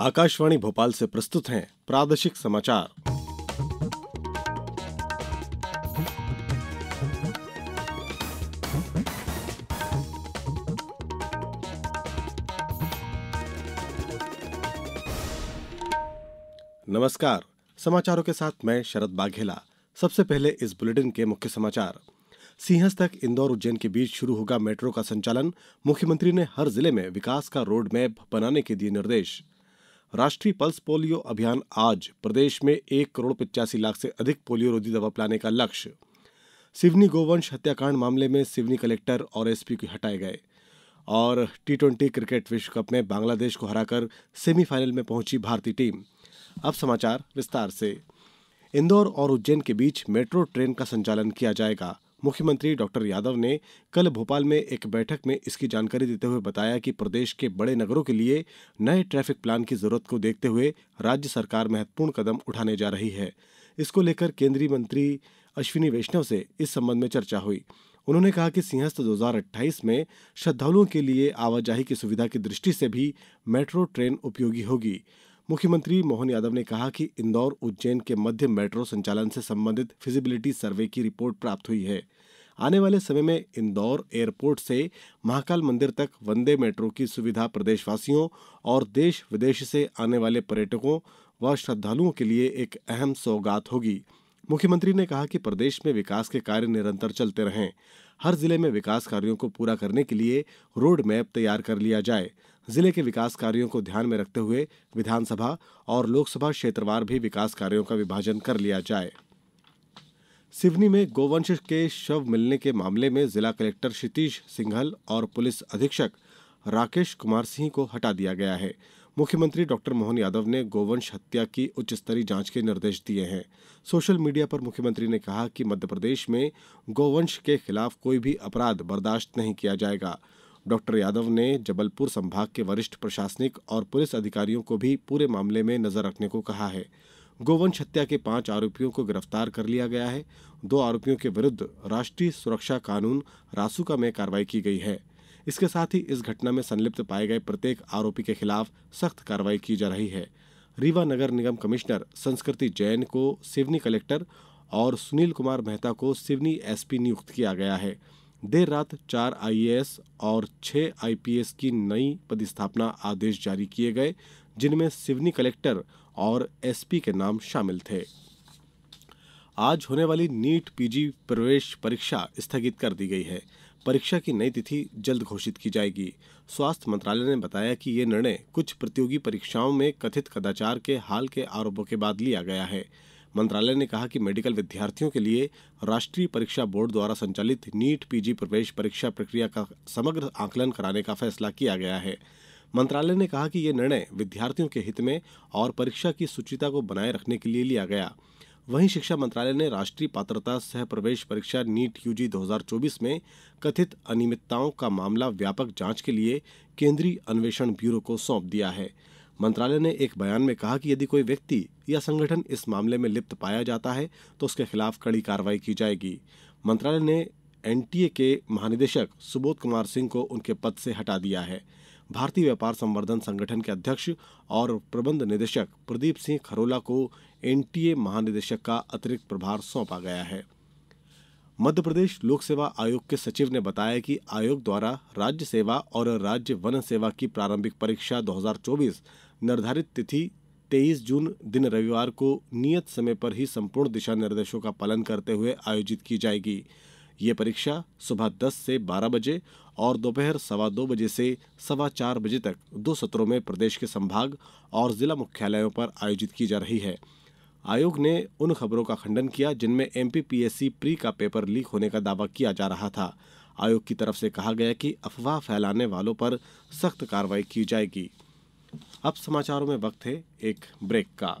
आकाशवाणी भोपाल से प्रस्तुत हैं प्रादेशिक समाचार नमस्कार समाचारों के साथ मैं शरद बाघेला सबसे पहले इस बुलेटिन के मुख्य समाचार सिंहस तक इंदौर उज्जैन के बीच शुरू होगा मेट्रो का संचालन मुख्यमंत्री ने हर जिले में विकास का रोड मैप बनाने के दिए निर्देश राष्ट्रीय पल्स पोलियो अभियान आज प्रदेश में एक करोड़ पिचासी लाख से अधिक पोलियो रोधी दवा पिलाने का लक्ष्य सिवनी गोवंश हत्याकांड मामले में सिवनी कलेक्टर और एसपी को हटाए गए और टी ट्वेंटी क्रिकेट विश्व कप में बांग्लादेश को हराकर सेमीफाइनल में पहुंची भारतीय टीम अब समाचार विस्तार से इंदौर और उज्जैन के बीच मेट्रो ट्रेन का संचालन किया जाएगा मुख्यमंत्री डॉक्टर यादव ने कल भोपाल में एक बैठक में इसकी जानकारी देते हुए बताया कि प्रदेश के बड़े नगरों के लिए नए ट्रैफिक प्लान की जरूरत को देखते हुए राज्य सरकार महत्वपूर्ण कदम उठाने जा रही है इसको लेकर केंद्रीय मंत्री अश्विनी वैष्णव से इस संबंध में चर्चा हुई उन्होंने कहा कि सिंहस्थ 2028 में श्रद्धालुओं के लिए आवाजाही की सुविधा की दृष्टि से भी मेट्रो ट्रेन उपयोगी होगी मुख्यमंत्री मोहन यादव ने कहा कि इंदौर उज्जैन के मध्य मेट्रो संचालन से संबंधित फिजिबिलिटी सर्वे की रिपोर्ट प्राप्त हुई है आने वाले समय में इंदौर एयरपोर्ट से महाकाल मंदिर तक वंदे मेट्रो की सुविधा प्रदेशवासियों और देश विदेश से आने वाले पर्यटकों व श्रद्धालुओं के लिए एक अहम सौगात होगी मुख्यमंत्री ने कहा कि प्रदेश में विकास के कार्य निरंतर चलते रहें हर जिले में विकास कार्यों को पूरा करने के लिए रोड मैप तैयार कर लिया जाए जिले के विकास कार्यों को ध्यान में रखते हुए विधानसभा और लोकसभा क्षेत्रवार भी विकास कार्यों का विभाजन कर लिया जाए सिवनी में गोवंश के शव मिलने के मामले में जिला कलेक्टर क्षितिश सिंघल और पुलिस अधीक्षक राकेश कुमार सिंह को हटा दिया गया है मुख्यमंत्री डॉक्टर मोहन यादव ने गोवंश हत्या की उच्च स्तरीय जांच के निर्देश दिए हैं सोशल मीडिया पर मुख्यमंत्री ने कहा कि मध्य प्रदेश में गोवंश के खिलाफ कोई भी अपराध बर्दाश्त नहीं किया जाएगा डॉक्टर यादव ने जबलपुर संभाग के वरिष्ठ प्रशासनिक और पुलिस अधिकारियों को भी पूरे मामले में नजर रखने को कहा है गोवंश हत्या के पांच आरोपियों को गिरफ्तार कर लिया गया है दो आरोपियों के विरुद्ध राष्ट्रीय सुरक्षा कानून रासुका में कार्रवाई की गई है इसके साथ ही इस घटना में संलिप्त पाए गए प्रत्येक आरोपी के खिलाफ सख्त कार्रवाई की जा रही है रीवा नगर निगम कमिश्नर संस्कृति जैन को सिवनी कलेक्टर और सुनील कुमार मेहता को सिवनी एसपी नियुक्त किया गया है देर रात चार आईएएस और छह आईपीएस की नई पदस्थापना आदेश जारी किए गए जिनमें सिवनी कलेक्टर और एसपी के नाम शामिल थे आज होने वाली नीट पीजी प्रवेश परीक्षा स्थगित कर दी गई है परीक्षा की नई तिथि जल्द घोषित की जाएगी स्वास्थ्य मंत्रालय ने बताया कि ये निर्णय कुछ प्रतियोगी परीक्षाओं में कथित कदाचार के हाल के आरोपों के बाद लिया गया है मंत्रालय ने कहा कि मेडिकल विद्यार्थियों के लिए राष्ट्रीय परीक्षा बोर्ड द्वारा संचालित नीट पीजी प्रवेश परीक्षा प्रक्रिया का समग्र आकलन कराने का फैसला किया गया है मंत्रालय ने कहा कि यह निर्णय विद्यार्थियों के हित में और परीक्षा की सुचिता को बनाए रखने के लिए लिया गया वहीं शिक्षा मंत्रालय ने राष्ट्रीय पात्रता सह प्रवेश परीक्षा नीट यूजी 2024 में कथित अनियमितताओं का मामला व्यापक जांच के लिए केंद्रीय अन्वेषण ब्यूरो को सौंप दिया है मंत्रालय ने एक बयान में कहा कि यदि कोई व्यक्ति या संगठन इस मामले में लिप्त पाया जाता है तो उसके खिलाफ कड़ी कार्रवाई की जाएगी मंत्रालय ने एनटीए के महानिदेशक सुबोध कुमार सिंह को उनके पद से हटा दिया है भारतीय व्यापार संवर्धन संगठन के अध्यक्ष और प्रबंध निदेशक प्रदीप सिंह खरोला को एनटीए महानिदेशक का अतिरिक्त प्रभार सौंपा गया है मध्य प्रदेश लोक सेवा आयोग के सचिव ने बताया कि आयोग द्वारा राज्य सेवा और राज्य वन सेवा की प्रारंभिक परीक्षा 2024 निर्धारित तिथि 23 जून दिन रविवार को नियत समय पर ही संपूर्ण दिशा निर्देशों का पालन करते हुए आयोजित की जाएगी यह परीक्षा सुबह दस से बारह बजे और दोपहर सवा दो बजे से सवा चार बजे तक दो सत्रों में प्रदेश के संभाग और जिला मुख्यालयों पर आयोजित की जा रही है आयोग ने उन खबरों का खंडन किया जिनमें एमपीपीएससी प्री का पेपर लीक होने का दावा किया जा रहा था आयोग की तरफ से कहा गया कि अफवाह फैलाने वालों पर सख्त कार्रवाई की जाएगी अब समाचारों में वक्त है एक ब्रेक का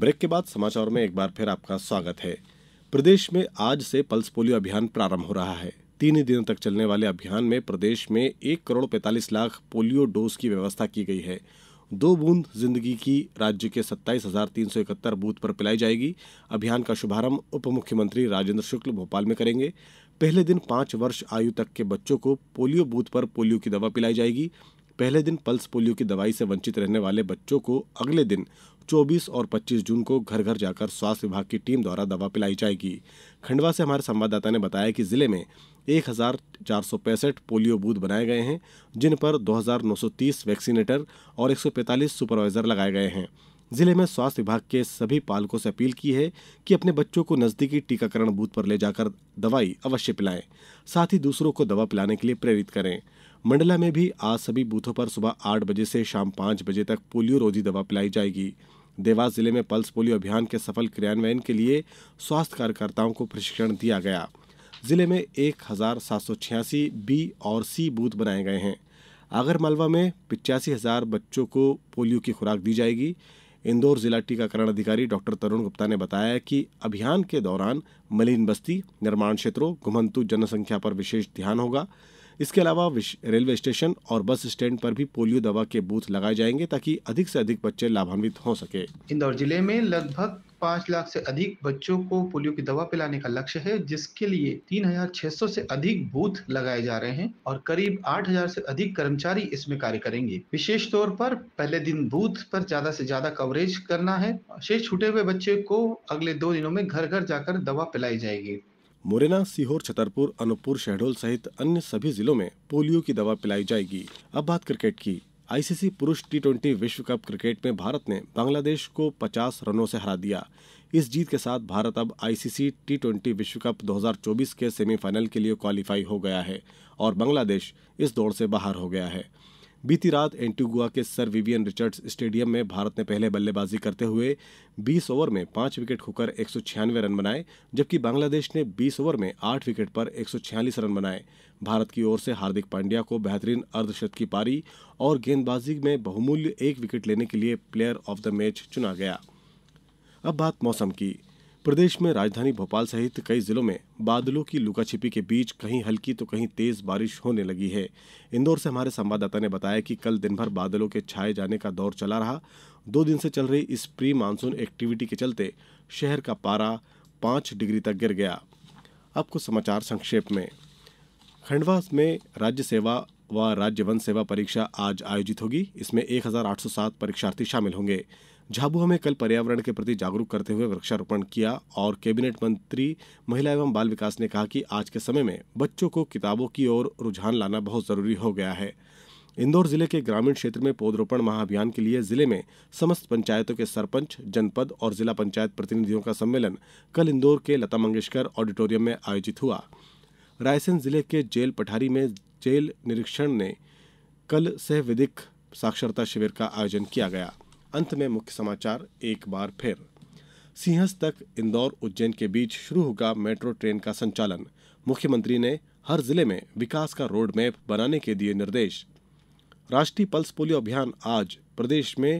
ब्रेक के बाद समाचार में एक बार फिर आपका स्वागत है प्रदेश में आज से पल्स पोलियो अभियान प्रारंभ हो रहा है तीन दिनों तक चलने वाले अभियान में प्रदेश में एक करोड़ पैंतालीस लाख पोलियो डोज की व्यवस्था की गई है दो बूंद जिंदगी की राज्य के सत्ताईस हजार तीन सौ इकहत्तर बूथ पर पिलाई जाएगी अभियान का शुभारंभ उप मुख्यमंत्री राजेंद्र शुक्ल भोपाल में करेंगे पहले दिन पाँच वर्ष आयु तक के बच्चों को पोलियो बूथ पर पोलियो की दवा पिलाई जाएगी पहले दिन पल्स पोलियो की दवाई से वंचित रहने वाले बच्चों को अगले दिन 24 और 25 जून को घर घर जाकर स्वास्थ्य विभाग की टीम द्वारा दवा पिलाई जाएगी खंडवा से हमारे संवाददाता ने बताया कि जिले में एक पोलियो बूथ बनाए गए हैं जिन पर 2,930 वैक्सीनेटर और 145 सुपरवाइजर लगाए गए हैं जिले में स्वास्थ्य विभाग के सभी पालकों से अपील की है कि अपने बच्चों को नजदीकी टीकाकरण बूथ पर ले जाकर दवाई अवश्य पिलाएं साथ ही दूसरों को दवा पिलाने के लिए प्रेरित करें मंडला में भी आज सभी बूथों पर सुबह आठ बजे से शाम पांच बजे तक पोलियो रोधी दवा पिलाई जाएगी देवास जिले में पल्स पोलियो अभियान के सफल क्रियान्वयन के लिए स्वास्थ्य कार्यकर्ताओं को प्रशिक्षण दिया गया जिले में एक हजार सात सौ छियासी बी और सी बूथ बनाए गए हैं आगरमालवा में पिचासी हजार बच्चों को पोलियो की खुराक दी जाएगी इंदौर जिला टीकाकरण अधिकारी डॉक्टर तरुण गुप्ता ने बताया कि अभियान के दौरान मलिन बस्ती निर्माण क्षेत्रों घुमंतु जनसंख्या पर विशेष ध्यान होगा इसके अलावा रेलवे स्टेशन और बस स्टैंड पर भी पोलियो दवा के बूथ लगाए जाएंगे ताकि अधिक से अधिक बच्चे लाभान्वित हो सके इंदौर जिले में लगभग पाँच लाख से अधिक बच्चों को पोलियो की दवा पिलाने का लक्ष्य है जिसके लिए 3,600 से अधिक बूथ लगाए जा रहे हैं और करीब 8,000 से अधिक कर्मचारी इसमें कार्य करेंगे विशेष तौर पर पहले दिन बूथ पर ज्यादा से ज्यादा कवरेज करना है शेष छूटे हुए बच्चे को अगले दो दिनों में घर घर जाकर दवा पिलाई जाएगी मुरैना सीहोर छतरपुर अनूपपुर शहडोल सहित अन्य सभी जिलों में पोलियो की दवा पिलाई जाएगी अब बात क्रिकेट की आईसीसी पुरुष टी ट्वेंटी विश्व कप क्रिकेट में भारत ने बांग्लादेश को 50 रनों से हरा दिया इस जीत के साथ भारत अब आईसीसी टी ट्वेंटी विश्व कप 2024 के सेमीफाइनल के लिए क्वालिफाई हो गया है और बांग्लादेश इस दौड़ से बाहर हो गया है बीती रात एंटीगुआ के सर विवियन रिचर्ड्स स्टेडियम में भारत ने पहले बल्लेबाजी करते हुए 20 ओवर में पांच विकेट खोकर एक रन बनाए जबकि बांग्लादेश ने 20 ओवर में आठ विकेट पर एक रन बनाए भारत की ओर से हार्दिक पांड्या को बेहतरीन अर्धशत की पारी और गेंदबाजी में बहुमूल्य एक विकेट लेने के लिए प्लेयर ऑफ द मैच चुना गया अब बात मौसम की प्रदेश में राजधानी भोपाल सहित कई जिलों में बादलों की लुकाछिपी के बीच कहीं हल्की तो कहीं तेज बारिश होने लगी है इंदौर से हमारे संवाददाता ने बताया कि कल दिनभर बादलों के छाए जाने का दौर चला रहा दो दिन से चल रही इस प्री मानसून एक्टिविटी के चलते शहर का पारा पांच डिग्री तक गिर गया अब कुछ समाचार संक्षेप में खंडवा में राज्य सेवा व राज्य वन सेवा परीक्षा आज आयोजित होगी इसमें 1807 परीक्षार्थी शामिल होंगे झाबुआ में कल पर्यावरण के प्रति जागरूक करते हुए वृक्षारोपण किया और कैबिनेट मंत्री महिला एवं बाल विकास ने कहा कि आज के समय में बच्चों को किताबों की ओर रुझान लाना बहुत जरूरी हो गया है इंदौर जिले के ग्रामीण क्षेत्र में पौधरोपण महाअभियान के लिए जिले में समस्त पंचायतों के सरपंच जनपद और जिला पंचायत प्रतिनिधियों का सम्मेलन कल इंदौर के लता मंगेशकर ऑडिटोरियम में आयोजित हुआ रायसेन जिले के जेल पठारी में जेल निरीक्षण ने कल सह विधिक साक्षरता शिविर का आयोजन किया गया अंत में मुख्य समाचार एक बार फिर सिंहस तक इंदौर उज्जैन के बीच शुरू होगा मेट्रो ट्रेन का संचालन मुख्यमंत्री ने हर जिले में विकास का रोड मैप बनाने के दिए निर्देश राष्ट्रीय पल्स पोलियो अभियान आज प्रदेश में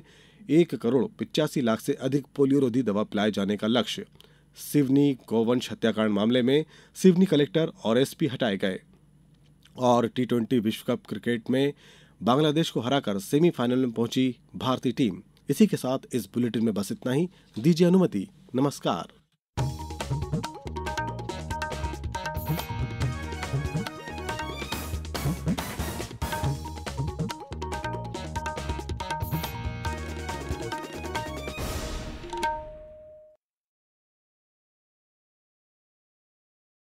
एक करोड़ पिचासी लाख से अधिक पोलियोरोधी दवा पिलाए जाने का लक्ष्य सिवनी गौवंश हत्याकांड मामले में सिवनी कलेक्टर और एसपी हटाए गए और टी ट्वेंटी विश्व कप क्रिकेट में बांग्लादेश को हराकर सेमीफाइनल में पहुंची भारतीय टीम इसी के साथ इस बुलेटिन में बस इतना ही दीजिए अनुमति नमस्कार